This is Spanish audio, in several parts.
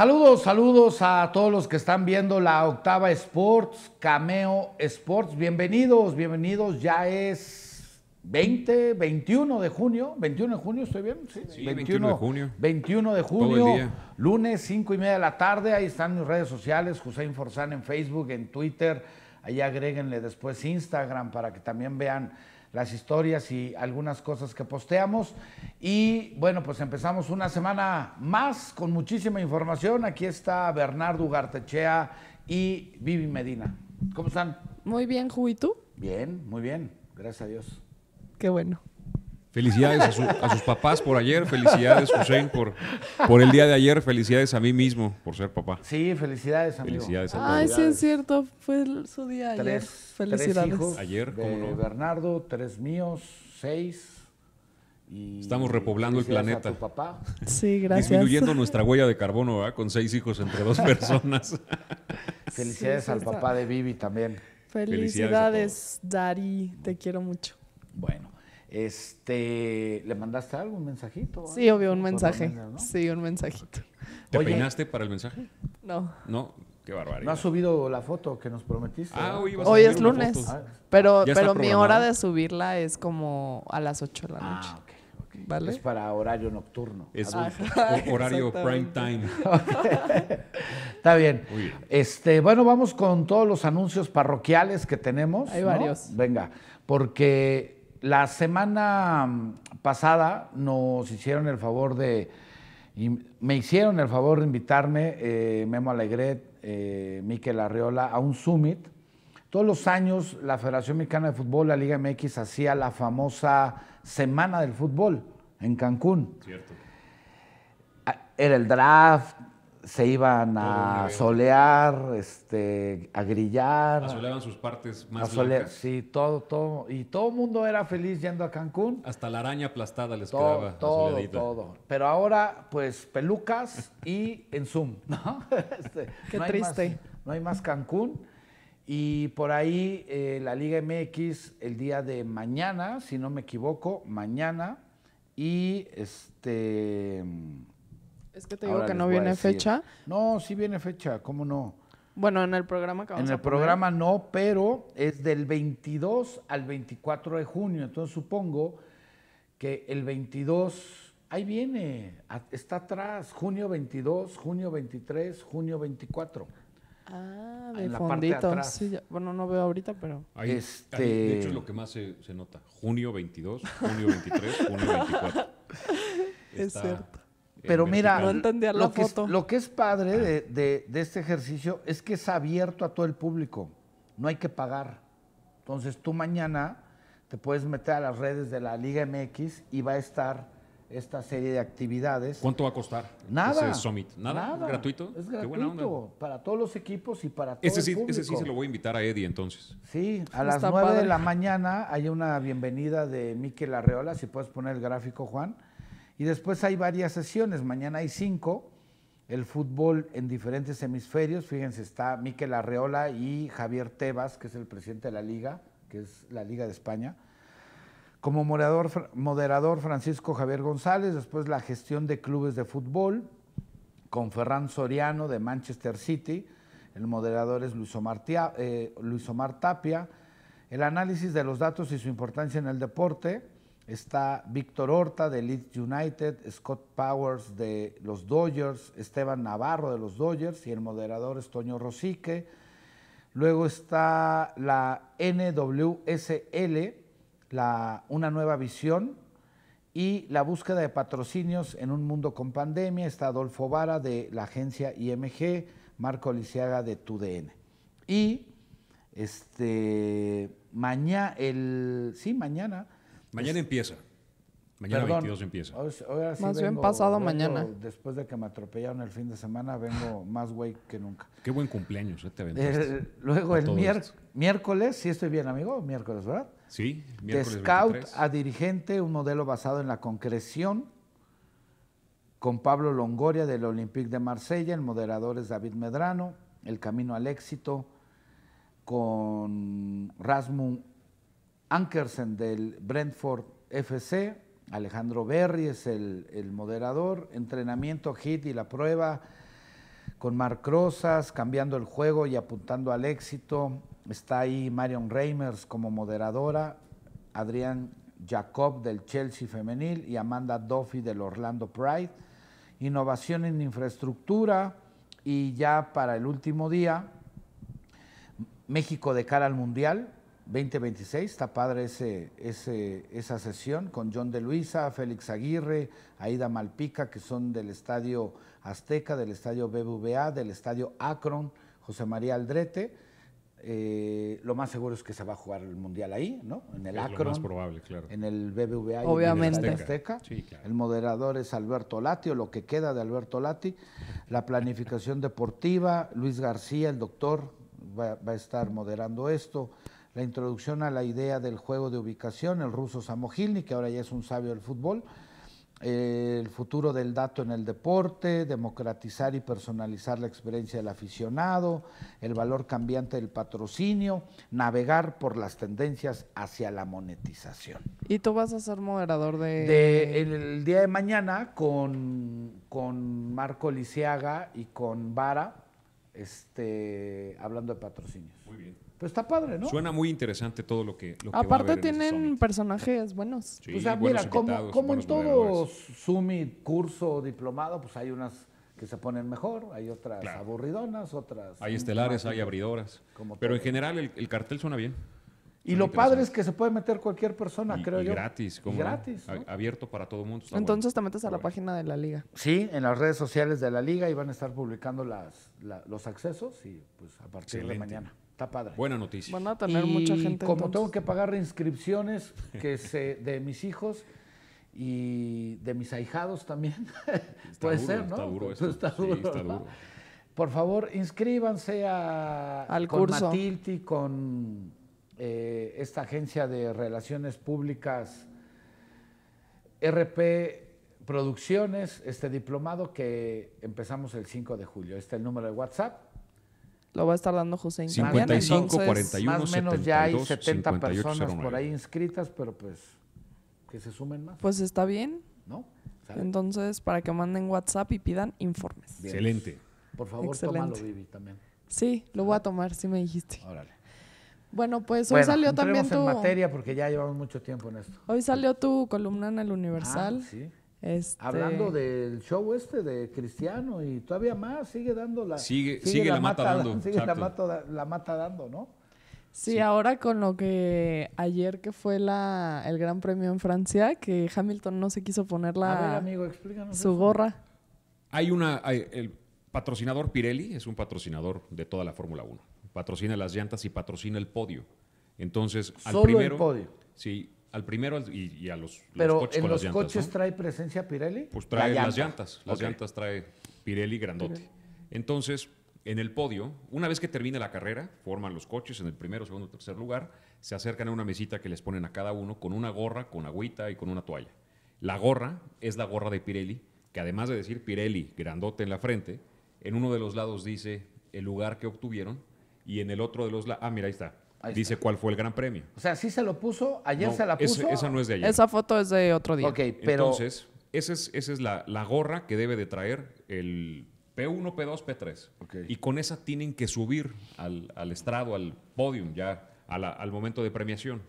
Saludos, saludos a todos los que están viendo la Octava Sports, Cameo Sports. Bienvenidos, bienvenidos. Ya es 20, 21 de junio. 21 de junio, ¿estoy bien? Sí, 21, de junio. 21 de junio, lunes 5 y media de la tarde. Ahí están mis redes sociales, José Inforzán en Facebook, en Twitter. Ahí agréguenle después Instagram para que también vean las historias y algunas cosas que posteamos. Y bueno, pues empezamos una semana más con muchísima información. Aquí está Bernardo Ugartechea y Vivi Medina. ¿Cómo están? Muy bien, Ju, ¿y tú? Bien, muy bien. Gracias a Dios. Qué bueno. Felicidades a, sus papás por ayer, felicidades Hussein por, el día de ayer, felicidades a mí mismo por ser papá. Sí, felicidades amigo. Felicidades a Ay, sí es cierto, fue su día ayer. felicidades. Tres hijos ayer, como de Bernardo, tres míos, seis. Estamos repoblando el planeta. tu papá. Sí, gracias. Disminuyendo nuestra huella de carbono, ¿verdad? Con seis hijos entre dos personas. felicidades al papá de Vivi también. Felicidades, felicidades Dari, te quiero mucho. Bueno. Este, ¿le mandaste algo, un mensajito? Sí, obvio, un mensaje. Sí, un mensajito. ¿Te peinaste para el mensaje? No. No, qué barbaridad. No has subido la foto que nos prometiste. Ah, hoy, es lunes. Ah, pero pero mi hora de subirla es como a las 8 de la ah, noche. Ah, okay. ¿Vale? Es para horario nocturno. Es horario prime time. Está bien. Este, bueno, vamos con todos los anuncios parroquiales que tenemos. Hay varios. Venga, porque la semana mm, pasada nos hicieron el favor de, me hicieron el favor de invitarme, eh, Memo Alegret, eh, Miquel Arriola, a un summit. Todos los años la Federación Mexicana de Fútbol, la Liga MX, hacía la famosa Semana del Fútbol en Cancún. Cierto. Ah, era el draft, se iban a solear, este, a grillar. Asoleaban sus partes más Sí, todo, todo. Y todo el mundo era feliz yendo a Cancún. Hasta la araña aplastada les todo, quedaba Todo, todo. Pero ahora, pues, pelucas y en Zoom, ¿no? Este, Qué triste. no hay más Cancún. Y por ahí eh, la Liga MX el día de mañana, si no me equivoco, mañana. Y este... Es que te digo que no viene fecha. No, sí viene fecha, ¿cómo no? Bueno, en el programa que vamos En el programa no, pero es del 22 al 24 de junio. Entonces supongo que el 22, ahí viene, está atrás, junio 22, junio 23, junio 24. Ah, de en La parte atrás. bueno, no veo ahorita, pero. Ahí, este... de hecho, es lo que más se, nota. Junio 22, junio 23, junio 24. es cierto. Pero mira, lo, Que es, padre de, este ejercicio es que es abierto a todo el público. No hay que pagar. Entonces tú mañana te puedes meter a las redes de la Liga MX y va a estar esta serie de actividades. ¿Cuánto va a costar? Nada. Nada. gratuito Es gratuito para todos los equipos y para todo sí, el público. Ese sí se lo voy a invitar a Eddie entonces. Sí, a las 9 de la mañana hay una bienvenida de Miquel Arreola, si puedes poner el gráfico, Juan y después hay varias sesiones, mañana hay cinco, el fútbol en diferentes hemisferios, fíjense, está Miquel Arreola y Javier Tebas, que es el presidente de la liga, que es la Liga de España. Como moderador, moderador Francisco Javier González, después la gestión de clubes de fútbol, con Ferran Soriano de Manchester City, el moderador es Luis Omar eh, Tapia, el análisis de los datos y su importancia en el deporte, Está Víctor Horta de Leeds United, Scott Powers de los Dodgers, Esteban Navarro de los Dodgers y el moderador es Toño Rosique. Luego está la NWSL, la, una nueva visión y la búsqueda de patrocinios en un mundo con pandemia. Está Adolfo Vara de la agencia IMG, Marco Lisiaga de TUDN. Y este, mañana, el, sí, mañana Mañana empieza. Mañana 22 empieza. más bien pasado mañana. Después de que me atropellaron el fin de semana, vengo más güey que nunca. Qué buen cumpleaños, eh, te eh, Luego el miércoles, miércoles, sí estoy bien, amigo, miércoles, ¿verdad? Sí, miércoles. De scout a dirigente, un modelo basado en la concreción con Pablo Longoria del Olympique de Marsella, el moderador es David Medrano, El Camino al Éxito, con Rasmus Ankersen del Brentford FC, Alejandro Berry es el, el moderador, entrenamiento, hit y la prueba, con Marc Rosas, cambiando el juego y apuntando al éxito. Está ahí Marion Reimers como moderadora, Adrián Jacob del Chelsea Femenil y Amanda Duffy del Orlando Pride. Innovación en infraestructura y ya para el último día, México de cara al Mundial, 2026, está padre ese, esa sesión con John de Luisa, Félix Aguirre, Aida Malpica, que son del Estadio Azteca, del Estadio BBVA, del Estadio Akron, José María Aldrete. Eh, lo más seguro es que se va a jugar el Mundial ahí, ¿no? En el Akron. Lo más probable, claro. En el BBVA. Obviamente. Y en el Azteca. Sí, El moderador es Alberto Lati, o lo que queda de Alberto Lati. La planificación deportiva, Luis García, el doctor, va a estar moderando esto la introducción a la idea del juego de ubicación, el ruso Samohilny, que ahora ya es un sabio del fútbol, eh, el futuro del dato en el deporte, democratizar y personalizar la experiencia del aficionado, el valor cambiante del patrocinio, navegar por las tendencias hacia la monetización. ¿Y tú vas a ser moderador de...? el, día de mañana con, Marco Lisiaga y con Vara, este, hablando de patrocinios. Muy bien. Pero está padre, ¿no? Suena muy interesante todo lo que. Lo que Aparte, tienen personajes buenos. Sí, o mira, como, en todo summit, curso, diplomado, pues hay unas que se ponen mejor, hay otras aburridonas, otras. Hay estelares, hay abridoras. Pero en general, el, cartel suena bien. Y lo padre es que se puede meter cualquier persona, creo yo. Gratis, como. Gratis. Abierto para todo el mundo. Entonces te metes a la página de la liga. Sí, en las redes sociales de la liga y van a estar publicando las, los accesos y pues a partir de mañana. Está padre. Buena noticia. Van a tener mucha gente. Como tengo que pagar inscripciones que se, de mis hijos y de mis ahijados también, puede ser, ¿no? Pues está duro Está duro, Por favor, inscríbanse a, Al con Matilti, con eh, esta agencia de relaciones públicas RP Producciones, este diplomado que empezamos el 5 de julio. Este es el número de WhatsApp, lo va a estar dando José 55, Entonces, 41, más o menos ya hay 70 personas por ahí inscritas, pero pues que se sumen más. Pues está bien. ¿No? Entonces, para que manden WhatsApp y pidan informes. Excelente. Por favor, Excelente. tómalo, Vivi, también. Sí, lo voy a tomar, sí me dijiste. Órale. Bueno, pues hoy salió también tu... en materia porque ya llevamos mucho tiempo en esto. Hoy salió tu columna en El Universal. Ah, sí. Hablando este, del show este de Cristiano y todavía más, sigue dando la... Sigue, la, mata, dando. Sigue la mata, dando, ¿no? Sí, ahora con lo que ayer que fue el Gran Premio en Francia, que Hamilton no se quiso poner la, su gorra. Hay una... el patrocinador Pirelli es un patrocinador de toda la Fórmula 1. Patrocina las llantas y patrocina el podio. Entonces, al Solo primero... podio. Sí, al primero y, a los, coches en los coches trae presencia Pirelli. Pues trae las llantas. Las llantas trae Pirelli grandote. Entonces, en el podio, una vez que termina la carrera, forman los coches en el primero, segundo, tercer lugar, se acercan a una mesita que les ponen a cada uno con una gorra, con agüita y con una toalla. La gorra es la gorra de Pirelli, que además de decir Pirelli grandote en la frente, en uno de los lados dice el lugar que obtuvieron y en el otro de los lados, ah, mira, ahí está, Dice cuál fue el gran premio. O sea, sí se lo puso, ayer se la puso. Esa, no es de ayer. Esa foto es de otro día. Entonces, esa es, la, gorra que debe de traer el P1, P2, P3. Y con esa tienen que subir al, estrado, al podium, ya al momento de premiación.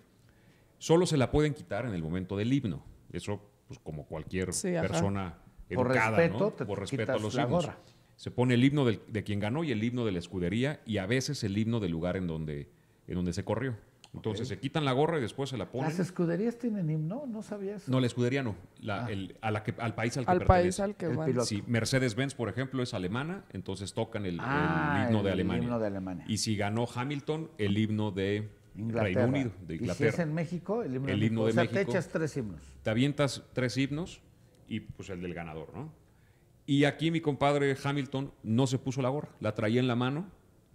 Solo se la pueden quitar en el momento del himno. Eso, pues como cualquier persona educada, por respeto, ¿no? por respeto a los la Se pone el himno de quien ganó y el himno de la escudería y a veces el himno del lugar en donde en donde se corrió. Entonces se quitan la gorra y después se la ponen. ¿Las escuderías tienen himno? No sabía eso. No, la escudería no. La, ah. a la que, al país al que al país al que si Mercedes-Benz, por ejemplo, es alemana, entonces tocan el, ah, himno, de Alemania. Y si ganó Hamilton, el himno de Reino Unido, de Inglaterra. ¿Y si es en México, el himno, himno de, México. O sea, te echas tres himnos. Te avientas tres himnos y pues el del ganador, ¿no? Y aquí mi compadre Hamilton no se puso la gorra, la traía en la mano,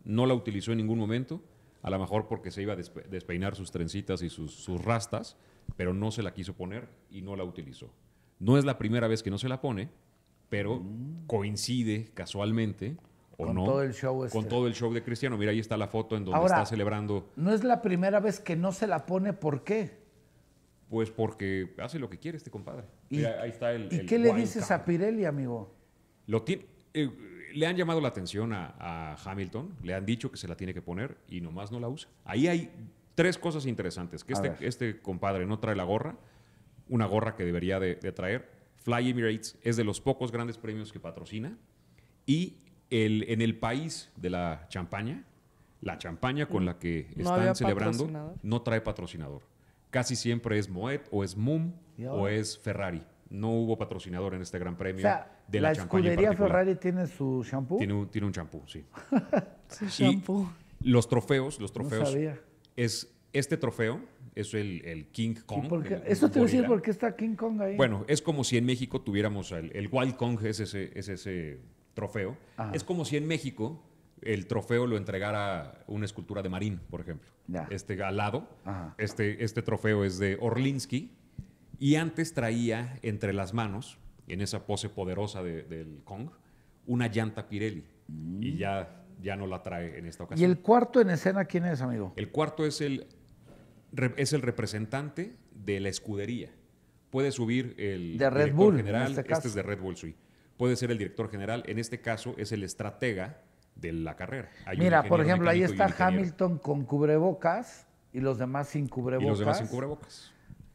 no la utilizó en ningún momento a lo mejor porque se iba a despeinar sus trencitas y sus, rastas, pero no se la quiso poner y no la utilizó. No es la primera vez que no se la pone, pero mm. coincide casualmente o con no, todo el show con este. todo el show de Cristiano. Mira, ahí está la foto en donde está celebrando. No es la primera vez que no se la pone, ¿por qué? Pues porque hace lo que quiere este compadre. ¿Y, ahí está el, ¿y qué le dices a Pirelli, amigo? Lo tiene, eh, le han llamado la atención a, Hamilton, le han dicho que se la tiene que poner y nomás no la usa. Ahí hay tres cosas interesantes, que este, este, compadre no trae la gorra, una gorra que debería de, traer. Fly Emirates es de los pocos grandes premios que patrocina y en el país de la champaña, la champaña con la que están celebrando no trae patrocinador. Casi siempre es Moet o es Moom o es Ferrari. No hubo patrocinador en este gran premio de la, la escudería Ferrari tiene su shampoo. Tiene un, tiene shampoo, sí. su shampoo. los trofeos, los trofeos. sabía. Es este trofeo, es el, King Kong. eso te voy decir por qué está King Kong ahí. Bueno, es como si en México tuviéramos el, Wild Kong, es ese, trofeo. Es como si en México el trofeo lo entregara una escultura de Marín, por ejemplo. Este Galado. este, este trofeo es de Orlinsky y antes traía entre las manos, en esa pose poderosa del Kong, una llanta Pirelli. Y ya, ya no la trae en esta ocasión. ¿Y el cuarto en escena quién es, amigo? El cuarto es el, es el representante de la escudería. Puede subir el director general, este, este es de Red Bull, sí. Puede ser el director general, en este caso es el estratega de la carrera. Mira, por ejemplo, ahí está Hamilton con cubrebocas y los demás sin cubrebocas. Y los demás sin cubrebocas.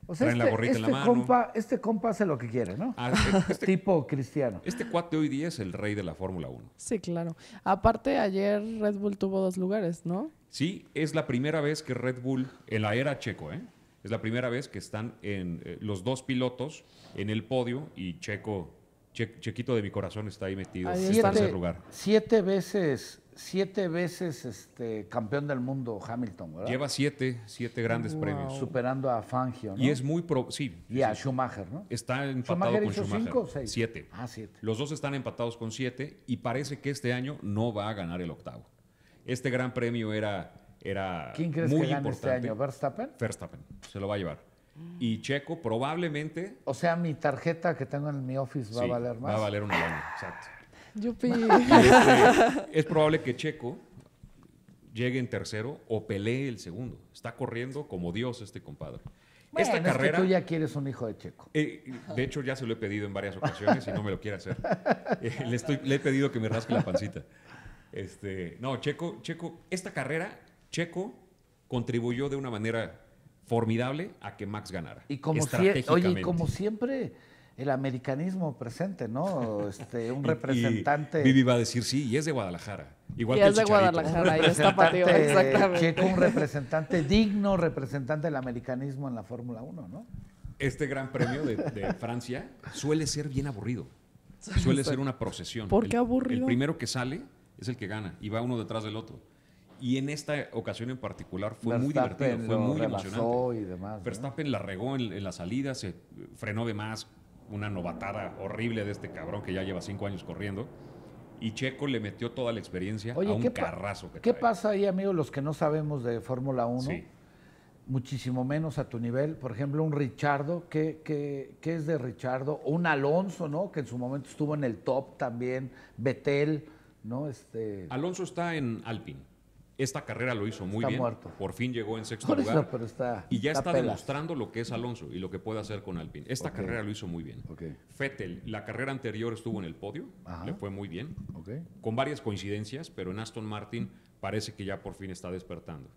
O este, la gorrita en la este mano. Compa, este compa hace lo que quiere, ¿no? Ah, este, este tipo cristiano. Este cuate hoy día es el rey de la Fórmula 1. Sí, claro. Aparte, ayer Red Bull tuvo dos lugares, ¿no? Sí, es la primera vez que Red Bull, en la era checo, ¿eh? Es la primera vez que están en, eh, los dos pilotos en el podio y Checo, Chequito de mi corazón está ahí metido, en tercer lugar. Siete veces siete veces este, campeón del mundo Hamilton, ¿verdad? Lleva siete, siete grandes premios. Superando a Fangio, ¿no? Y es muy sí. a Schumacher, ¿no? Está empatado con Schumacher. ¿Cinco o seis? Siete. Ah, siete. Los dos están empatados con siete y parece que este año no va a ganar el octavo. Este gran premio era, era ¿Quién crees muy que gane este importante. este año? ¿Verstappen? Verstappen, se lo va a llevar. Y Checo probablemente... O sea, mi tarjeta que tengo en mi office va a valer más. Va a valer un año. exacto. Este, es probable que Checo llegue en tercero o pelee el segundo. Está corriendo como Dios este compadre. Esta carrera. tú ya quieres un hijo de Checo. Eh, de hecho, ya se lo he pedido en varias ocasiones y no me lo quiere hacer. Eh, le, estoy, le he pedido que me rasque la pancita. Este, no, Checo, Checo, esta carrera, Checo contribuyó de una manera formidable a que Max ganara. Y como, oye, y como siempre, el americanismo presente, ¿no? Este, un representante. Vivi va a decir sí, y es de Guadalajara. Igual y que es de Guadalajara, y está exactamente. Checo, un representante digno, representante del americanismo en la Fórmula 1, ¿no? Este gran premio de, Francia suele ser bien aburrido. Suele ser una procesión. ¿Por qué aburrido? El, primero que sale es el que gana y va uno detrás del otro y en esta ocasión en particular fue muy divertido, fue muy emocionante. Verstappen la regó en, la salida, se frenó de más, una novatada horrible de este cabrón que ya lleva cinco años corriendo. Y Checo le metió toda la experiencia a un carrazo que ¿Qué pasa ahí, amigos, los que no sabemos de Fórmula 1? Muchísimo menos a tu nivel. Por ejemplo, un Richardo, ¿qué, es de Richardo? Un Alonso, ¿no? Que en su momento estuvo en el top también. Betel, ¿no? Este... Alonso está en Alpine. Esta carrera lo hizo muy bien. Por fin llegó en sexto lugar. y ya está, demostrando lo que es Alonso y lo que puede hacer con Alpine. Esta carrera lo hizo muy bien. Fettel, la carrera anterior estuvo en el podio, le fue muy bien. Con varias coincidencias, pero en Aston Martin parece que ya por fin está despertando.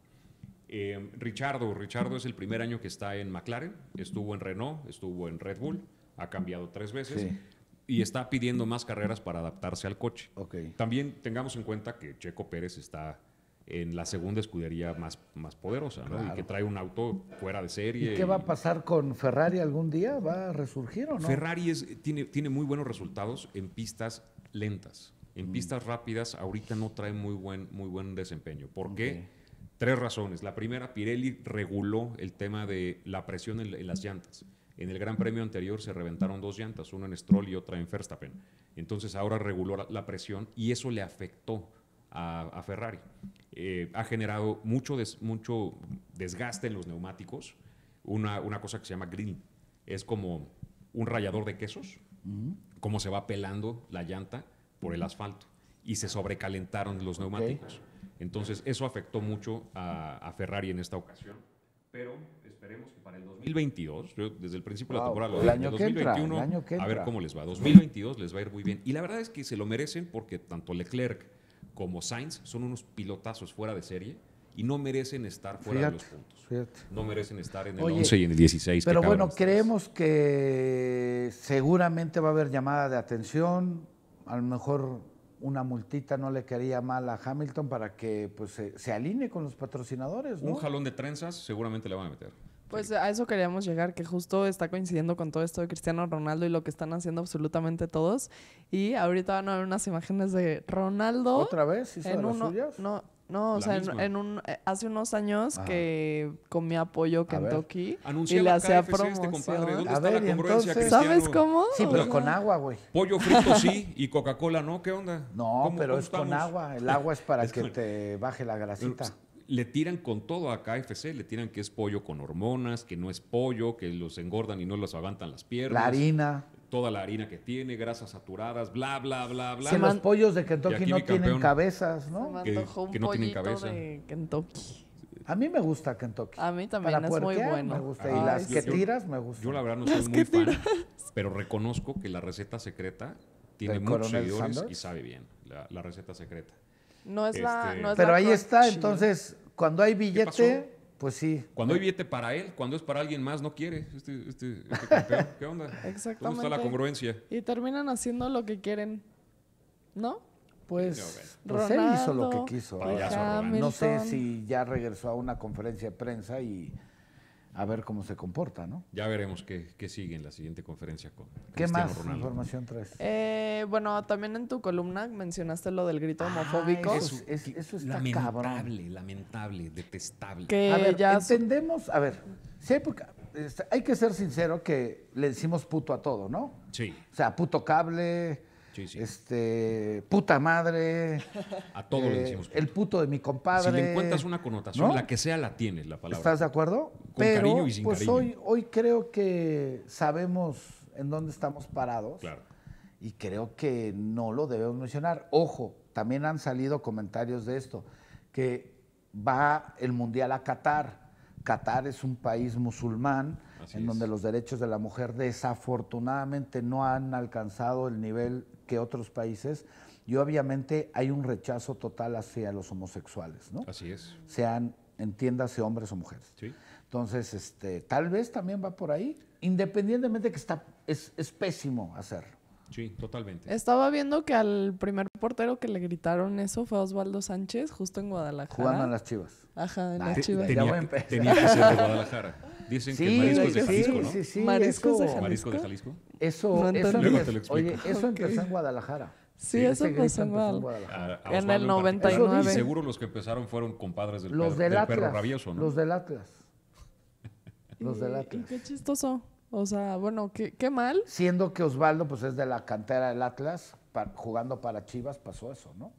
Eh, Richardo, es el primer año que está en McLaren, estuvo en Renault, estuvo en Red Bull, ha cambiado tres veces. y está pidiendo más carreras para adaptarse al coche. También tengamos en cuenta que Checo Pérez está en la segunda escudería más, más poderosa, ¿no? que trae un auto fuera de serie. ¿Y qué va a pasar con Ferrari algún día? ¿Va a resurgir o no? Ferrari tiene, tiene muy buenos resultados en pistas lentas. En mm. pistas rápidas ahorita no trae muy buen, muy buen desempeño. ¿Por qué? Tres razones. La primera, Pirelli reguló el tema de la presión en, las llantas. En el Gran Premio anterior se reventaron dos llantas, una en Stroll y otra en Verstappen. Entonces ahora reguló la presión y eso le afectó a, Ferrari. Eh, ha generado mucho, mucho desgaste en los neumáticos, una, una, cosa que se llama green Es como un rallador de quesos, como se va pelando la llanta por el asfalto y se sobrecalentaron los neumáticos. Entonces eso afectó mucho a, Ferrari en esta ocasión. Pero esperemos que para el 2022, desde el principio de la temporada, el año 2021, a ver cómo les va. 2022 les va a ir muy bien. Y la verdad es que se lo merecen porque tanto Leclerc como Sainz son unos pilotazos fuera de serie y no merecen estar fuera de los puntos. No merecen estar en el 11 y en el 16. Pero bueno, creemos que seguramente va a haber llamada de atención, a lo mejor una multita no le quería mal a Hamilton para que pues, se, alinee con los patrocinadores. Un jalón de trenzas seguramente le van a meter. Pues a eso queríamos llegar, que justo está coincidiendo con todo esto de Cristiano Ronaldo y lo que están haciendo absolutamente todos. Y ahorita van a ver unas imágenes de Ronaldo. ¿Otra vez? ¿Hizo en suyas? No, no, o sea, en, un, eh, hace unos años que comía pollo Kentucky y le hacía este promoción. la congruencia, ¿Sabes cómo? Sí, pero con agua, güey. Pollo frito sí y Coca-Cola no, ¿qué onda? No, pero es con agua. El agua es para que te baje la grasita le tiran con todo a KFC, le tiran que es pollo con hormonas, que no es pollo, que los engordan y no los aguantan las piernas. La harina. Toda la harina que tiene, grasas saturadas, bla, bla, bla, bla. Si los pollos de Kentucky no tienen cabezas, ¿no? me un que, no tienen cabeza. Kentucky. A mí me gusta Kentucky. A mí también es muy bueno. Me gusta. Ah, y las que tiras me gustan. Yo la verdad no soy muy fan, pero reconozco que la receta secreta tiene muchos seguidores y sabe bien la receta secreta. Este, no es la. pero ahí está, entonces, cuando hay billete, pues sí. Cuando hay billete para él, cuando es para alguien más, no quiere este, este, este ¿Qué onda? Exactamente. ¿Dónde la congruencia? Y terminan haciendo lo que quieren, ¿no? Pues, Rosel pues hizo lo que quiso. no sé si ya regresó a una conferencia de prensa y a ver cómo se comporta, ¿no? Ya veremos qué, sigue en la siguiente conferencia con ¿Qué más información 3. Eh, bueno, también en tu columna mencionaste lo del grito ah, homofóbico. eso, es, está lamentable, lamentable, detestable. a ver, ya entendemos, a ver, si este, hay que ser sincero que le decimos puto a todo, ¿no? Sí. O sea, puto cable este, puta madre. A todo decimos. Eh, el puto de mi compadre. Si le encuentras una connotación, la que sea la tienes, la palabra. ¿Estás de acuerdo? Con cariño y sin pues cariño. Hoy, hoy creo que sabemos en dónde estamos parados. Y creo que no lo debemos mencionar. Ojo, también han salido comentarios de esto, que va el Mundial a Qatar Qatar es un país musulmán en donde los derechos de la mujer desafortunadamente no han alcanzado el nivel que otros países y obviamente hay un rechazo total hacia los homosexuales, ¿no? Así es. Sean, entiéndase, hombres o mujeres. Sí. Entonces, este, tal vez también va por ahí, independientemente que está, es, es pésimo hacerlo. Sí, totalmente. Estaba viendo que al primer portero que le gritaron eso fue Osvaldo Sánchez, justo en Guadalajara. Jugando en las Chivas. Ajá, en las Chivas. Tenía, que, ser de Guadalajara. Dicen que que es de Jalisco, ¿no? Sí, de Jalisco? Eso, eso, empezó, eso empezó en Guadalajara. Sí, eso empezó en Guadalajara. en el 99. Y seguro los que empezaron fueron compadres del, perro, rabioso, ¿no? Los del Atlas. los del Atlas. qué chistoso. O sea, bueno, qué, mal. Siendo que Osvaldo pues es de la cantera del Atlas, jugando para Chivas pasó eso, ¿no?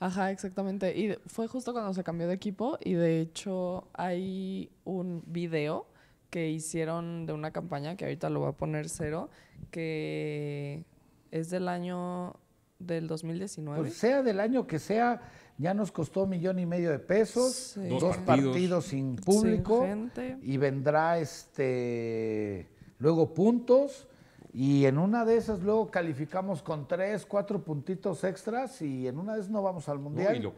Ajá, exactamente. Y fue justo cuando se cambió de equipo y de hecho hay un video que hicieron de una campaña que ahorita lo voy a poner cero, que es del año del 2019. Pues sea del año que sea, ya nos costó un millón y medio de pesos, dos, partidos. sin público y vendrá este luego puntos, y en una de esas luego calificamos con tres, cuatro puntitos extras y en una de esas no vamos al mundial.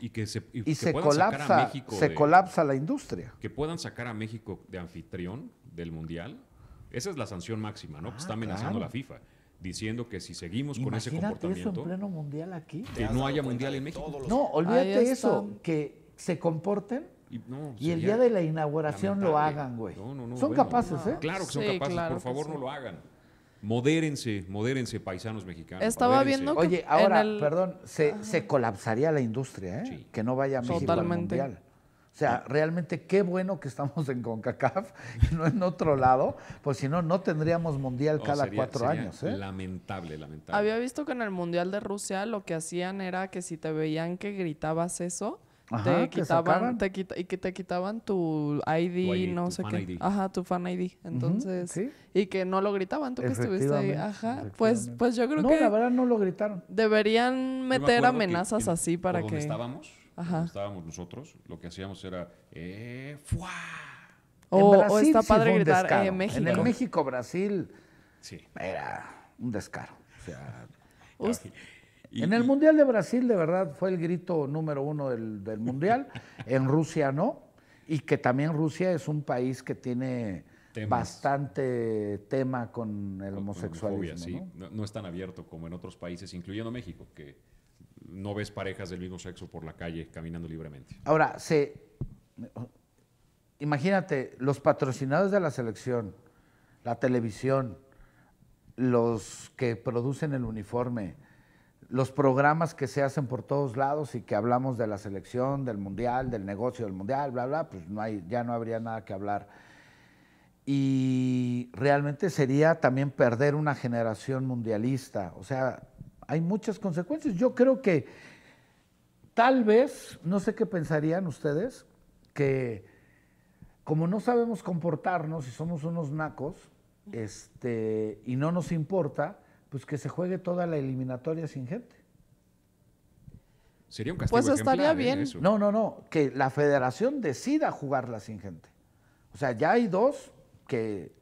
y, que, se, y, colapsa, se colapsa la industria. Que puedan sacar a México de anfitrión del mundial, esa es la sanción máxima, ¿no? que ah, pues, está amenazando la FIFA, diciendo que si seguimos con ese comportamiento, eso en pleno mundial aquí, que no haya mundial en México. No, olvídate eso, que se comporten y, el día de la inauguración lo hagan, güey. son capaces, ¿eh? Claro que son capaces, por favor no lo hagan. Modérense, modérense, paisanos mexicanos. Estaba viendo que Oye, ahora, perdón, ah. se, colapsaría la industria, ¿eh? Que no vaya a México al Mundial. O sea, realmente qué bueno que estamos en CONCACAF y no en otro lado, pues si no, no tendríamos mundial oh, cada cuatro años. ¿eh? Lamentable, lamentable. Había visto que en el mundial de Rusia lo que hacían era que si te veían que gritabas eso, te quitaban, te y que te quitaban tu ID, no sé qué. Ajá, tu fan ID. Entonces, y que no lo gritaban, tú que estuviste ahí. Ajá, pues, pues yo creo que. No, la verdad no lo gritaron. Deberían meter amenazas así para que. estábamos, Ajá. estábamos nosotros, lo que hacíamos era. Eh, O, oh, oh, está padre gritar eh, México. En México, Brasil. Sí. Era un descaro. O sea en el Mundial de Brasil, de verdad, fue el grito número uno del, Mundial. en Rusia no. Y que también Rusia es un país que tiene bastante tema con el homosexualismo. No, es tan abierto como en otros países, incluyendo México, que no ves parejas del mismo sexo por la calle caminando libremente. Ahora, se, imagínate, los patrocinadores de la selección, la televisión, los que producen el uniforme, los programas que se hacen por todos lados y que hablamos de la selección, del mundial, del negocio del mundial, bla, bla, pues no hay, ya no habría nada que hablar. Y realmente sería también perder una generación mundialista. O sea, hay muchas consecuencias. Yo creo que tal vez, no sé qué pensarían ustedes, que como no sabemos comportarnos y somos unos nacos, este, y no nos importa, pues que se juegue toda la eliminatoria sin gente. Sería un pues castigo. Pues estaría ¿eh? bien. Eso. No, no, no, que la federación decida jugarla sin gente. O sea, ya hay dos que,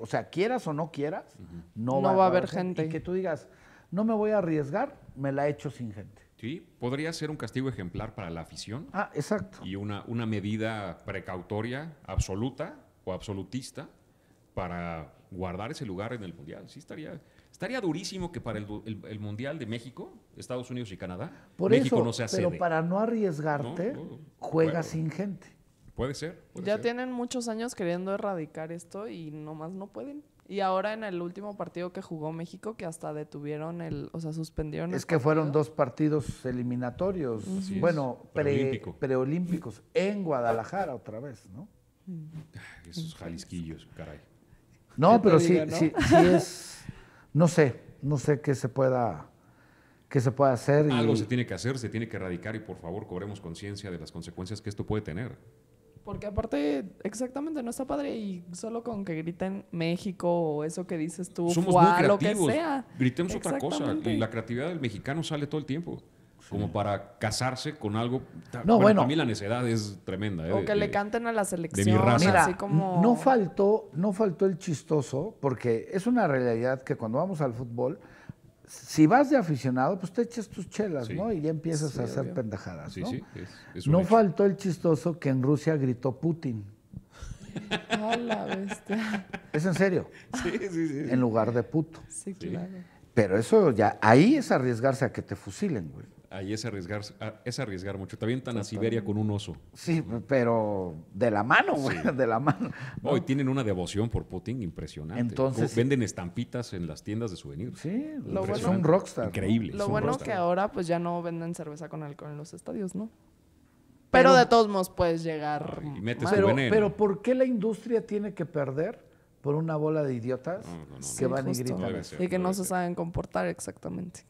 o sea, quieras o no quieras, no, va, a haber gente. que tú digas, no me voy a arriesgar, me la echo sin gente. Sí, podría ser un castigo ejemplar para la afición. Ah, exacto. Y una, una medida precautoria, absoluta o absolutista, para guardar ese lugar en el Mundial. Sí, estaría. Estaría durísimo que para el, Mundial de México, Estados Unidos y Canadá, Por México eso, no se Pero para no arriesgarte, juega sin gente. Puede ser. ya tienen muchos años queriendo erradicar esto y nomás no pueden. Y ahora en el último partido que jugó México, que hasta detuvieron el, o sea, suspendieron. Es que fueron dos partidos eliminatorios, bueno, preolímpicos, en Guadalajara otra vez, ¿no? Esos jalisquillos, caray. No, pero sí, sí es no sé, no sé qué se pueda, se hacer. Algo se tiene que hacer, se tiene que erradicar y por favor cobremos conciencia de las consecuencias que esto puede tener. Porque aparte, exactamente, no está padre y solo con que griten México o eso que dices tú, Somos lo que sea. Gritemos otra cosa y la creatividad del mexicano sale todo el tiempo como para casarse con algo. No, bueno, bueno. mí la necedad es tremenda. ¿eh? O que le canten a la selección. no, faltó, no faltó el chistoso, porque es una realidad que cuando vamos al fútbol, si vas de aficionado, pues te echas tus chelas, ¿no? Y ya empiezas a hacer pendejadas. ¿no? Sí, sí. no faltó el chistoso que en Rusia gritó Putin. bestia. Es en serio. Sí, sí, sí. En lugar de puto. Sí, claro. Pero eso ya, ahí es arriesgarse a que te fusilen, güey ahí es arriesgar, ah, es arriesgar mucho. También tan a Siberia con un oso. Sí, pero de la mano, güey, de la mano. Hoy tienen una devoción por Putin impresionante. Entonces. Venden estampitas en las tiendas de souvenirs. Sí, lo bueno, es rockstar. Increíble. Lo bueno que ahora pues ya no venden cerveza con alcohol en los estadios, ¿no? Pero, de todos modos puedes llegar. Y metes pero, pero ¿por qué la industria tiene que perder? por una bola de idiotas que van y y que no, se saben comportar exactamente.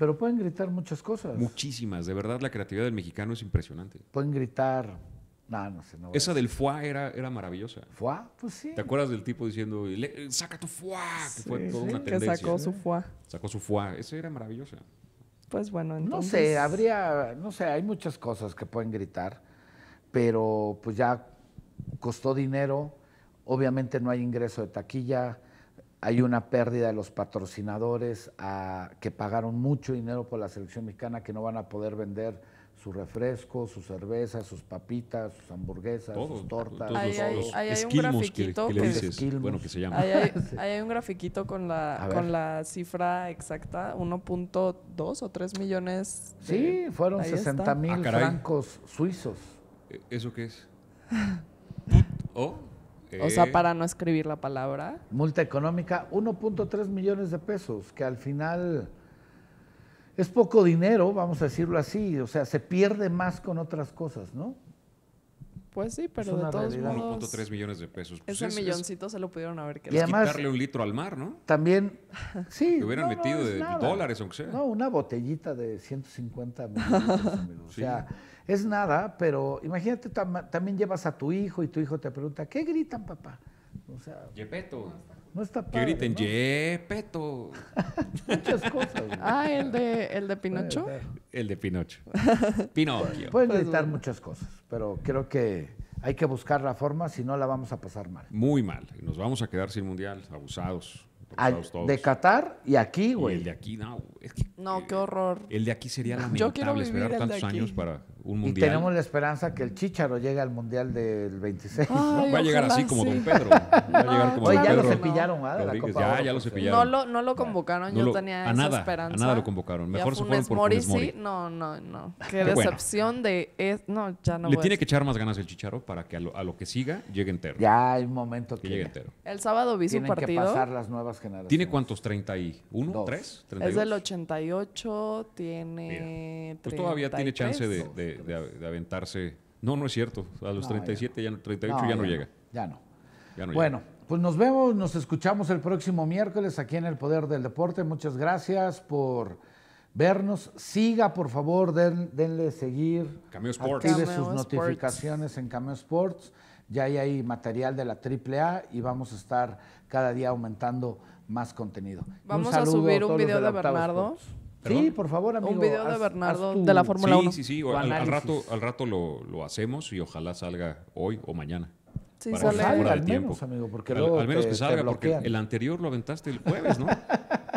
Pero pueden gritar muchas cosas. Muchísimas, de verdad la creatividad del mexicano es impresionante. Pueden gritar. No, no sé, Esa del fuá era, era maravillosa. ¿Fuá? Pues sí. ¿Te acuerdas del tipo diciendo, saca tu fuá? Que fue toda una tendencia. sacó su fuá. Sacó su fuá. Esa era maravillosa. Pues bueno, entonces... No sé, habría, no sé, hay muchas cosas que pueden gritar, pero pues ya costó dinero, obviamente no hay ingreso de taquilla, hay una pérdida de los patrocinadores ah, que pagaron mucho dinero por la selección mexicana que no van a poder vender su refresco, su cervezas, sus papitas, sus hamburguesas, sus tortas. Ahí hay, un grafiquito se llama. con la, con la cifra exacta, 1.2 o 3 millones. De, sí, fueron 60 mil ah, francos suizos. ¿E-, ¿Eso qué es? O sea, para no escribir la palabra. Multa económica, 1.3 millones de pesos, que al final es poco dinero, vamos a decirlo así. O sea, se pierde más con otras cosas, ¿no? Pues sí, pero de todos modos... 1.3 millones de pesos. Pues ese milloncito se lo pudieron haber quedado. Y además, quitarle un litro al mar, ¿no? También, sí. hubieran metido de nada. dólares, que sea. No, una botellita de 150 millones, O sea... Es nada, pero imagínate, también llevas a tu hijo y tu hijo te pregunta, ¿qué gritan, papá? O sea, Yepeto. No está padre, Que griten, ¿no? Muchas cosas. Ah, ¿el de, el Pinocho. El de Pinocho. Pinocchio. Pueden pues gritar muchas cosas, pero creo que hay que buscar la forma, si no la vamos a pasar mal. Muy mal. Nos vamos a quedar sin mundial, abusados. De Qatar y aquí, güey. el de aquí, no. no, eh, qué horror. El de aquí sería lamentable Yo quiero esperar tantos años para y tenemos la esperanza que el Chicharo llegue al mundial del 26. Va a llegar así como Don Pedro. Va a llegar como ya lo cepillaron, ya, lo cepillaron. No lo, no lo convocaron, yo tenía esa esperanza. A nada lo convocaron. Mejor se fueron por Mori, Mori. Sí. No, no, no. Qué, decepción de... no, ya no Le tiene que echar más ganas el Chicharo para que a lo, que siga llegue entero. Ya hay un momento que... llegue entero. El sábado vi su partido. que pasar las nuevas generaciones. ¿Tiene cuántos? ¿31? ¿3? Es del 88, tiene... Pues todavía tiene chance de aventarse. No, no es cierto. A los 37, ya no. 38 ya, no llega. Ya no. bueno, pues nos vemos, nos escuchamos el próximo miércoles aquí en El Poder del Deporte. Muchas gracias por vernos. Siga, por favor, den, denle seguir. Cameo Sports. Active sus notificaciones en Cameo Sports. Ya hay material de la AAA y vamos a estar cada día aumentando más contenido. Vamos a subir un video de Bernardo. Sí, por favor, amigo. Un video de Bernardo de la Fórmula 1. Sí, sí, sí. Al, rato, al rato lo, lo, hacemos y ojalá salga hoy o mañana. Sí, sale. Salga, al tiempo. menos, amigo, porque al, al menos que salga, porque el anterior lo aventaste el jueves, ¿no?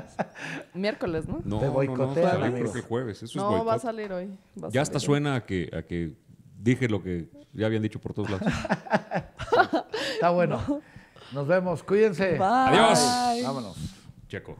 Miércoles, ¿no? No, te no, no, creo el jueves. no, va a salir hoy. ya hasta suena a que, a que dije lo que ya habían dicho por todos lados. Está bueno. Nos vemos. Cuídense. Adiós. Vámonos. Checo.